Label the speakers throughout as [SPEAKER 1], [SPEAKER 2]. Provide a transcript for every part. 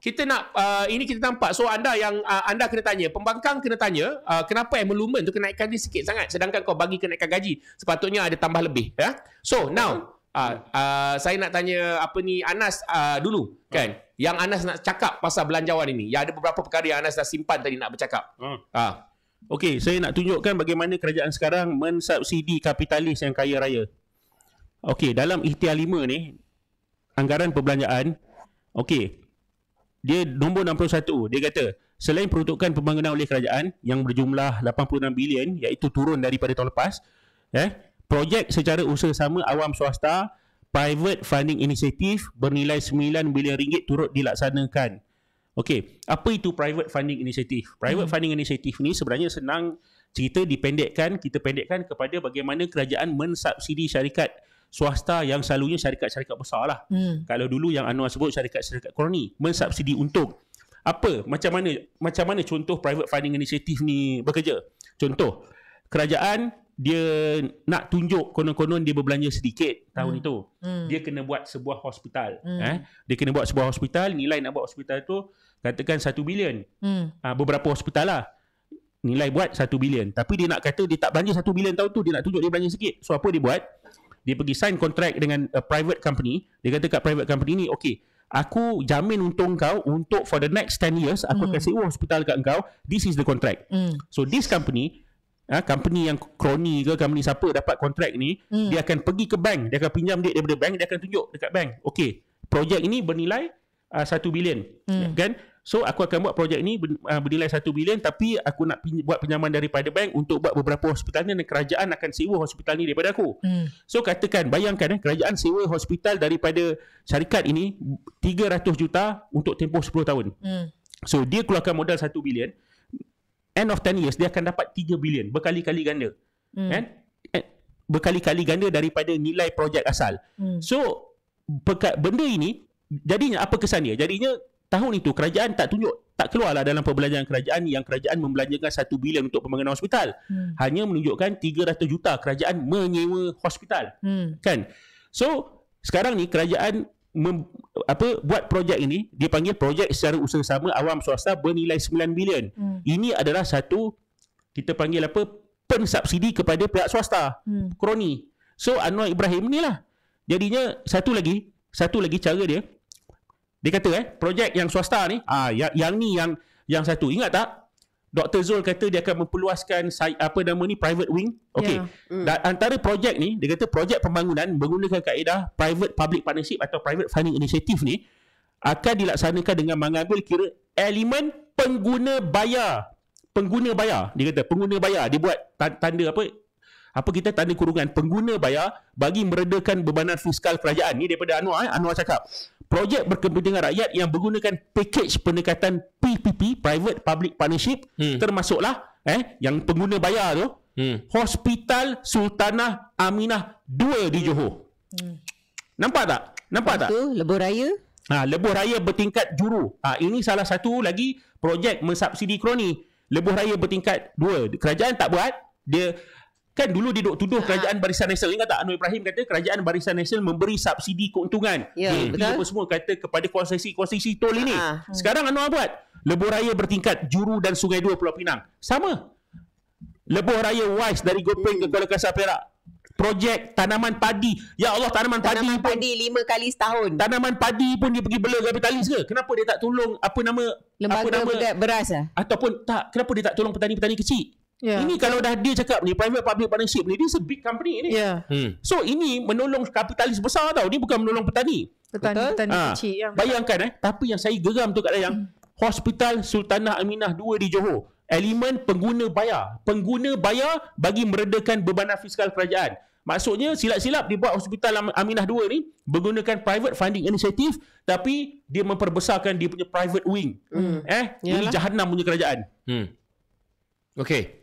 [SPEAKER 1] kita nak uh, ini kita nampak so anda yang uh, anda kena tanya pembangkang kena tanya uh, kenapa emolument tu kenaikan ni sikit sangat sedangkan kau bagi kenaikan gaji sepatutnya ada tambah lebih ya yeah? so now uh, uh, saya nak tanya apa ni Anas uh, dulu kan uh. yang Anas nak cakap pasal belanjawan ini ya ada beberapa perkara yang Anas dah simpan tadi nak bercakap ha uh. uh. okey saya nak tunjukkan bagaimana kerajaan sekarang mensubsidi kapitalis yang kaya raya okey dalam ikhtiar 5 ni anggaran perbelanjaan okey dia nombor 61 dia kata selain peruntukan pembangunan oleh kerajaan yang berjumlah 86 bilion iaitu turun daripada tahun lepas eh projek secara usaha sama awam swasta private funding initiative bernilai 9 bilion ringgit turut dilaksanakan okey apa itu private funding initiative private hmm. funding initiative ni sebenarnya senang cerita dipendekkan kita pendekkan kepada bagaimana kerajaan mensubsidi syarikat swasta yang selalunya syarikat-syarikat besar lah. Hmm. Kalau dulu yang Anwar sebut syarikat-syarikat koloni mensubsidi untung. Apa? Macam mana macam mana contoh private funding initiative ni bekerja? Contoh, kerajaan dia nak tunjuk konon-konon dia berbelanja sedikit tahun hmm. itu. Hmm. Dia kena buat sebuah hospital. Hmm. Eh? Dia kena buat sebuah hospital, nilai nak buat hospital tu katakan satu bilion. Hmm. Ha, beberapa hospital lah nilai buat satu bilion tapi dia nak kata dia tak belanja satu bilion tahun tu dia nak tunjuk dia belanja sikit so apa dia buat dia pergi sign contract dengan a private company dia kata kat private company ni okay aku jamin untung kau untuk for the next 10 years aku mm. kasih hospital kat kau this is the contract mm. so this company ha, company yang kroni ke company siapa dapat contract ni mm. dia akan pergi ke bank dia akan pinjam duit daripada bank dia akan tunjuk dekat bank okay projek ini bernilai uh, 1 bilion mm. kan So aku akan buat projek ni ah, bernilai 1 bilion tapi aku nak pin- buat pinjaman daripada bank untuk buat beberapa hospital ni dan kerajaan akan sewa hospital ni daripada aku. Hmm. So katakan bayangkan eh kerajaan sewa hospital daripada syarikat ini 300 juta untuk tempoh 10 tahun. Hmm. So dia keluarkan modal 1 bilion end of 10 years dia akan dapat 3 bilion berkali-kali ganda. Hmm. Kan? Eh, berkali-kali ganda daripada nilai projek asal. Hmm. So benda ini jadinya apa kesannya? Jadinya tahun itu kerajaan tak tunjuk tak keluarlah dalam perbelanjaan kerajaan yang kerajaan membelanjakan 1 bilion untuk pembangunan hospital hmm. hanya menunjukkan 300 juta kerajaan menyewa hospital hmm. kan so sekarang ni kerajaan mem, apa buat projek ini dia panggil projek secara usaha sama awam swasta bernilai 9 bilion hmm. ini adalah satu kita panggil apa pen subsidi kepada pihak swasta hmm. kroni so Anwar Ibrahim ni lah, jadinya satu lagi satu lagi cara dia dia kata eh, projek yang swasta ni, ah ya. yang, yang ni yang yang satu. Ingat tak? Dr. Zul kata dia akan memperluaskan apa nama ni private wing. Okey. Yeah. Mm. antara projek ni, dia kata projek pembangunan menggunakan kaedah private public partnership atau private funding initiative ni akan dilaksanakan dengan mengambil kira elemen pengguna bayar. Pengguna bayar, dia kata pengguna bayar, dia buat tanda apa? Apa kita tanda kurungan pengguna bayar bagi meredakan bebanan fiskal kerajaan ni daripada Anwar eh? Anwar cakap projek berkepentingan rakyat yang menggunakan package pendekatan PPP private public partnership hmm. termasuklah eh yang pengguna bayar tu hmm. hospital Sultanah Aminah 2 di Johor hmm. nampak tak nampak Lepas tak tu, lebuh raya ha lebuh raya bertingkat juru ha ini salah satu lagi projek mensubsidi kroni lebuh raya bertingkat 2 kerajaan tak buat dia Kan dulu dia duk tuduh ah. kerajaan Barisan Nasional. Ingat tak Anwar Ibrahim kata kerajaan Barisan Nasional memberi subsidi keuntungan. Ya, yeah, betul. semua kata kepada konsesi-konsesi tol ini. Ha. Sekarang Anwar buat. Lebuh Raya bertingkat Juru dan Sungai Dua Pulau Pinang. Sama. Lebuh Raya Wise dari Gopeng ke hmm. Kuala Kasar Perak. Projek tanaman padi. Ya Allah tanaman, tanaman padi. Tanaman padi lima kali setahun. Tanaman padi pun dia pergi bela kapitalis ke? Kenapa dia tak tolong apa nama? Lembaga apa nama, beras lah. Ataupun tak. Kenapa dia tak tolong petani-petani kecil? Yeah. Ini kalau dah dia cakap ni private public partnership ni, dia a big company ni. Yeah. Hmm. So ini menolong kapitalis besar tau. Ni bukan menolong petani. Petani, Betul? petani ha. kecil yang Bayangkan eh, tapi yang saya geram tu kat dalam hmm. Hospital Sultanah Aminah 2 di Johor. Elemen pengguna bayar. Pengguna bayar bagi meredakan bebanan fiskal kerajaan. Maksudnya silap-silap dibuat Hospital Aminah 2 ni menggunakan private funding initiative tapi dia memperbesarkan dia punya private wing. Hmm. Eh, ini jahanam punya kerajaan. Hmm. Okay.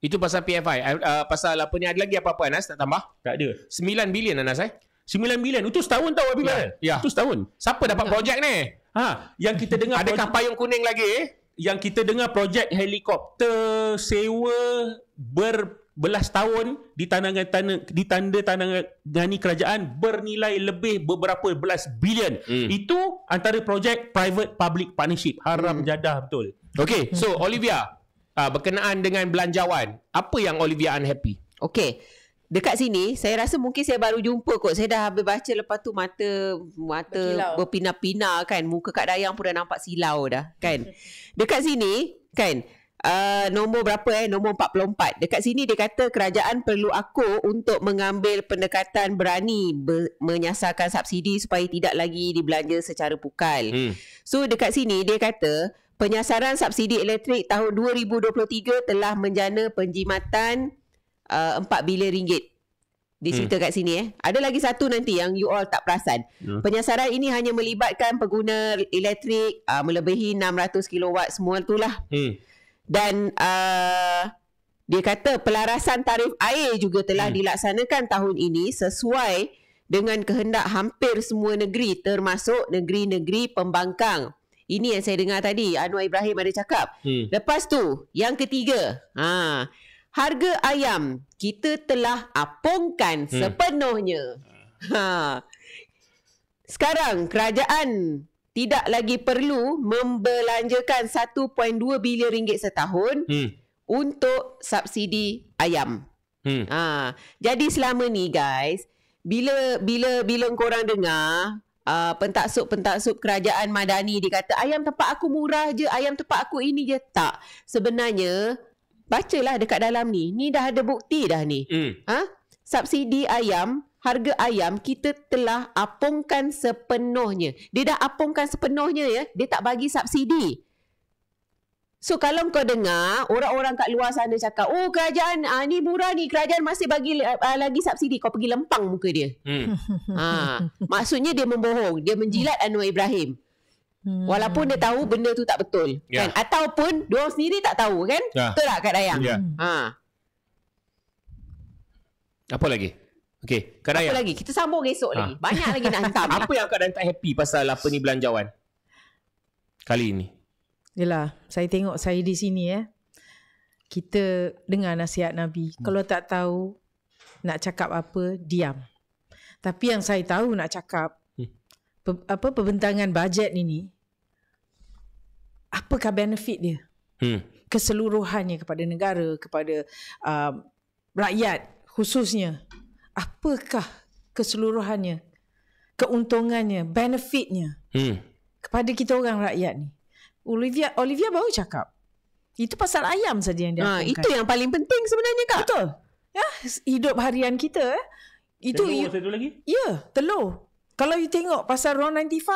[SPEAKER 1] Itu pasal PFI. Eh, uh, pasal apa ni ada lagi apa-apa Anas nak tambah? Tak ada. 9 bilion Anas eh. 9 bilion. Itu setahun tau Habib. Ya. ya. Itu setahun. Siapa dapat ya. projek ni? Ha, yang kita dengar Adakah projek... payung kuning lagi? Yang kita dengar projek helikopter sewa berbelas tahun di tanangan tanda di tanda tanangan kerajaan bernilai lebih beberapa belas bilion. Hmm. Itu antara projek private public partnership. Haram hmm. jadah betul. Okay, so Olivia, uh, berkenaan dengan belanjawan.
[SPEAKER 2] Apa yang Olivia unhappy? Okay. Dekat sini, saya rasa mungkin saya baru jumpa kot. Saya dah habis baca lepas tu mata mata berpina-pina kan. Muka Kak Dayang pun dah nampak silau dah kan. Dekat sini kan, uh, nombor berapa eh? Nombor 44. Dekat sini dia kata kerajaan perlu aku untuk mengambil pendekatan berani ber- menyasarkan subsidi supaya tidak lagi dibelanja secara pukal. Hmm. So dekat sini dia kata penyasaran subsidi elektrik tahun 2023 telah menjana penjimatan uh, 4 bilion ringgit. Di cerita hmm. kat sini eh. Ada lagi satu nanti yang you all tak perasan. Hmm. Penyasaran ini hanya melibatkan pengguna elektrik uh, melebihi 600 kW semua itulah. Hmm. Dan uh, dia kata pelarasan tarif air juga telah hmm. dilaksanakan tahun ini sesuai dengan kehendak hampir semua negeri termasuk negeri-negeri pembangkang. Ini yang saya dengar tadi Anwar Ibrahim ada cakap. Hmm. Lepas tu, yang ketiga. Ha. Harga ayam kita telah apungkan hmm. sepenuhnya. Ha. Sekarang kerajaan tidak lagi perlu membelanjakan 1.2 bilion ringgit setahun hmm. untuk subsidi ayam. Hmm. Ha. Jadi selama ni guys, bila bila bila korang dengar uh, ah, pentaksub-pentaksub kerajaan madani dia kata ayam tempat aku murah je ayam tempat aku ini je tak sebenarnya bacalah dekat dalam ni ni dah ada bukti dah ni mm. ha subsidi ayam harga ayam kita telah apungkan sepenuhnya dia dah apungkan sepenuhnya ya dia tak bagi subsidi So kalau kau dengar orang-orang kat luar sana cakap, "Oh, kerajaan ah, ni murah ni, kerajaan masih bagi ah, lagi subsidi." Kau pergi lempang muka dia. Hmm. Ah, maksudnya dia membohong, dia menjilat Anwar Ibrahim. Hmm. Walaupun dia tahu benda tu tak betul, yeah. kan? Ataupun dia sendiri tak tahu, kan? Yeah. Betul tak Kak Dayang? Yeah. Ya. Hmm. Ha.
[SPEAKER 1] Apa lagi? Okey, Kak Dayang. Apa lagi?
[SPEAKER 2] Kita sambung esok ha. lagi. Ah. Banyak lagi nak hantar.
[SPEAKER 1] Apa yang Kak Dayang tak happy pasal apa ni belanjawan? Kali ini.
[SPEAKER 3] Yelah, saya tengok saya di sini eh. Kita dengar nasihat Nabi. Hmm. Kalau tak tahu nak cakap apa, diam. Tapi yang saya tahu nak cakap, hmm. pe- apa pembentangan bajet ini, apakah benefit dia? Hmm. Keseluruhannya kepada negara, kepada uh, rakyat khususnya. Apakah keseluruhannya? Keuntungannya, benefitnya hmm. kepada kita orang rakyat ni? Olivia Olivia baru cakap itu pasal ayam saja yang dia. Ha, itu yang paling penting sebenarnya kak. Betul. Ya, hidup harian kita eh, Itu telur, you,
[SPEAKER 1] satu lagi? Ya,
[SPEAKER 3] telur. Kalau you tengok pasal RON95.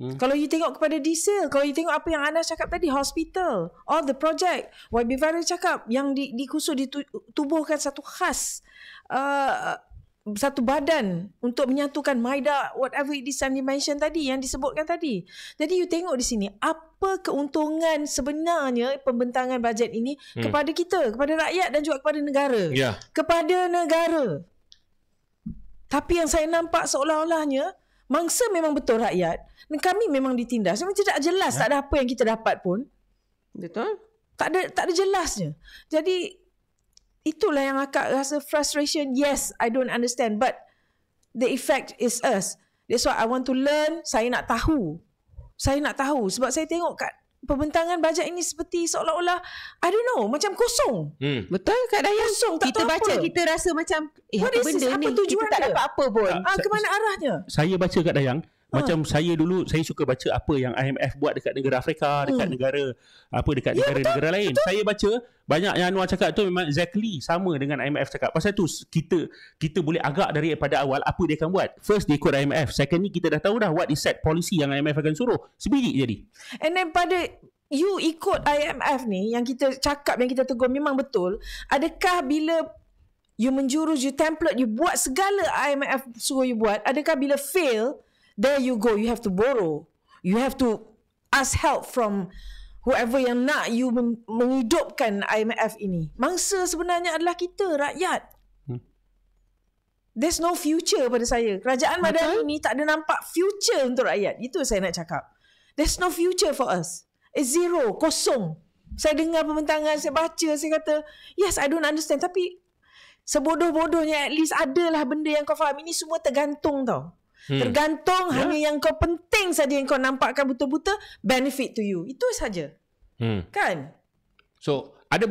[SPEAKER 3] Hmm. Kalau you tengok kepada diesel, kalau you tengok apa yang Ana cakap tadi, hospital, all the project, YB Viral cakap yang di, dikusuh, ditubuhkan satu khas uh, satu badan untuk menyatukan Maida whatever it is yang dimention tadi yang disebutkan tadi. Jadi you tengok di sini apa keuntungan sebenarnya pembentangan bajet ini hmm. kepada kita, kepada rakyat dan juga kepada negara. Yeah. Kepada negara. Tapi yang saya nampak seolah-olahnya mangsa memang betul rakyat dan kami memang ditindas. Memang tidak jelas, yeah. tak ada apa yang kita dapat pun. Betul? Tak ada tak ada jelasnya. Jadi itulah yang akak rasa frustration. Yes, I don't understand. But the effect is us. That's why I want to learn. Saya nak tahu. Saya nak tahu. Sebab saya tengok kat pembentangan bajet ini seperti seolah-olah I don't know macam kosong.
[SPEAKER 1] Hmm.
[SPEAKER 2] Betul Kak Dayan? Kosong tak kita tahu baca, apa. Kita baca kita rasa macam eh What apa is benda this? ni? Apa tujuan kita dia? tak dapat apa pun. Ah, ah ke mana arahnya?
[SPEAKER 1] Saya baca Kak Dayang Ha. Macam saya dulu saya suka baca apa yang IMF buat dekat negara Afrika, hmm. dekat negara apa dekat ya, negara-negara ya, lain. Betul. Saya baca banyak yang Anwar cakap tu memang exactly sama dengan IMF cakap. Pasal tu kita kita boleh agak daripada awal apa dia akan buat. First dia ikut IMF, second ni kita dah tahu dah what is set policy yang IMF akan suruh. Sebiji jadi.
[SPEAKER 3] And then pada you ikut IMF ni yang kita cakap yang kita tegur memang betul. Adakah bila you menjurus you template you buat segala IMF suruh you buat, adakah bila fail there you go you have to borrow you have to ask help from whoever yang nak you men- menghidupkan IMF ini mangsa sebenarnya adalah kita rakyat hmm. There's no future pada saya. Kerajaan Madani Betul? ni tak ada nampak future untuk rakyat. Itu saya nak cakap. There's no future for us. It's zero, kosong. Saya dengar pembentangan, saya baca, saya kata, yes, I don't understand. Tapi sebodoh-bodohnya at least adalah benda yang kau faham. Ini semua tergantung tau. Hmm. Tergantung yeah. hanya yang kau penting saja yang kau nampakkan buta-buta benefit to you. Itu saja. Hmm. Kan?
[SPEAKER 1] So, ada